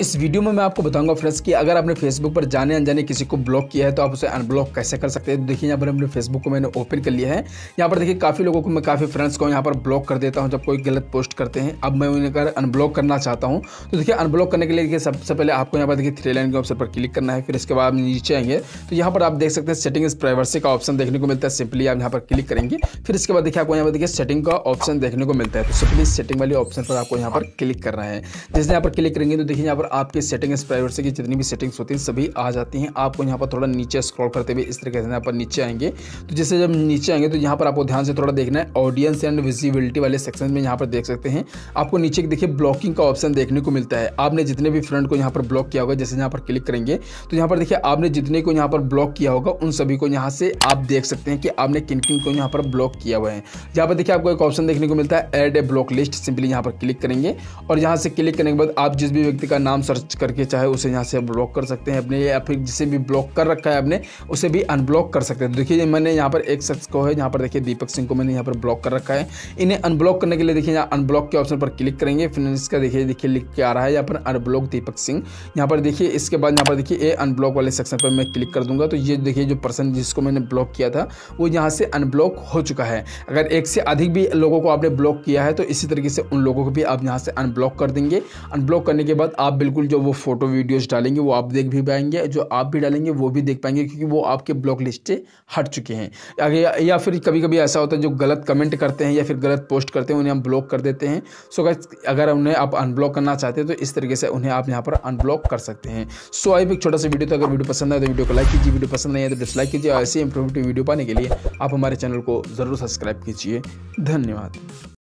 इस वीडियो में मैं आपको बताऊंगा फ्रेंड्स कि अगर आपने फेसबुक पर जाने अनजाने किसी को ब्लॉक किया है तो आप उसे अनब्लॉक कैसे कर सकते हैं देखिए यहाँ पर हमने फेसबुक को मैंने ओपन कर लिया है यहाँ पर देखिए काफ़ी लोगों को मैं काफ़ी फ्रेंड्स को यहाँ पर ब्लॉक कर देता हूँ जब कोई गलत पोस्ट करते हैं अब मैं उन्हें अगर अनब्लॉक करना चाहता हूँ तो देखिए अनब्लॉक करने के लिए देखिए सबसे पहले आपको यहाँ पर देखिए थ्री लाइन के ऑप्शन पर क्लिक करना है फिर इसके बाद नीचे आएंगे तो यहाँ पर आप देख सकते हैं सेटिंग प्राइवेसी का ऑप्शन देखने को मिलता है सिंपली आप यहाँ पर क्लिक करेंगे फिर इसके बाद देखिए आपको यहाँ पर देखिए सेटिंग का ऑप्शन देखने को मिलता है तो सिंपली सेटिंग वाले ऑप्शन पर आपको यहाँ पर क्लिक करना है जैसे यहाँ पर क्लिक करेंगे तो देखिए यहाँ पर आपके सेटिंग्स प्राइवेसी की जितनी भी सेटिंग्स होती हैं सभी आ जाती हैं आपको यहाँ पर थोड़ा नीचे स्क्रॉल करते हुए इस तरीके से यहाँ पर नीचे आएंगे तो जैसे जब नीचे आएंगे तो यहाँ पर आपको ध्यान से थोड़ा देखना है ऑडियंस एंड विजिबिलिटी वाले सेक्शन में यहाँ पर देख सकते हैं आपको नीचे देखिए ब्लॉकिंग का ऑप्शन देखने को मिलता है आपने जितने भी फ्रेंड को यहाँ पर ब्लॉक किया होगा जैसे यहाँ पर क्लिक करेंगे तो यहाँ पर देखिए आपने जितने को यहाँ पर ब्लॉक किया होगा उन सभी को यहाँ से आप देख सकते हैं कि आपने किन किन को यहाँ पर ब्लॉक किया हुआ है यहाँ पर देखिए आपको एक ऑप्शन देखने को मिलता है add a block list simply यहाँ पर क्लिक करेंगे और यहाँ से क्लिक करने के बाद आप जिस भी व्यक्ति का नाम नाम सर्च करके चाहे उसे यहाँ से ब्लॉक कर सकते हैं अपने या फिर जिसे भी ब्लॉक कर रखा है आपने उसे भी अनब्लॉक कर सकते हैं तो देखिए मैंने यहाँ पर एक शख्स को है यहाँ पर देखिए दीपक सिंह को मैंने यहाँ पर ब्लॉक कर रखा है इन्हें अनब्लॉक करने के लिए देखिए यहाँ अनब्लॉक के ऑप्शन पर क्लिक करेंगे फिर इसका देखिए देखिए लिख के आ रहा है यहाँ पर अनब्लॉक दीपक सिंह यहाँ पर देखिए इसके बाद यहाँ पर देखिए ये अनब्लॉक वाले सेक्शन पर मैं क्लिक कर दूंगा तो ये देखिए जो पर्सन जिसको मैंने ब्लॉक किया था वो यहाँ से अनब्लॉक हो चुका है अगर एक से अधिक भी लोगों को आपने ब्लॉक किया है तो इसी तरीके से उन लोगों को भी आप यहाँ से अनब्लॉक कर देंगे अनब्लॉक करने के बाद आप बिल्कुल जो वो फ़ोटो वीडियोस डालेंगे वो आप देख भी पाएंगे जो आप भी डालेंगे वो भी देख पाएंगे क्योंकि वो आपके ब्लॉक लिस्ट से हट चुके हैं आगे या फिर कभी कभी ऐसा होता है जो गलत कमेंट करते हैं या फिर गलत पोस्ट करते हैं उन्हें हम ब्लॉक कर देते हैं सो गाइस अगर उन्हें आप अनब्लॉक करना चाहते हैं तो इस तरीके से उन्हें आप यहाँ पर अनब्लॉक कर सकते हैं सो आई एक छोटा सा वीडियो तो अगर वीडियो पसंद आए तो वीडियो को लाइक कीजिए वीडियो पसंद नहीं आए तो डिसलाइक कीजिए और ऐसे इंफॉर्मेटिव वीडियो पाने के लिए आप हमारे चैनल को ज़रूर सब्सक्राइब कीजिए धन्यवाद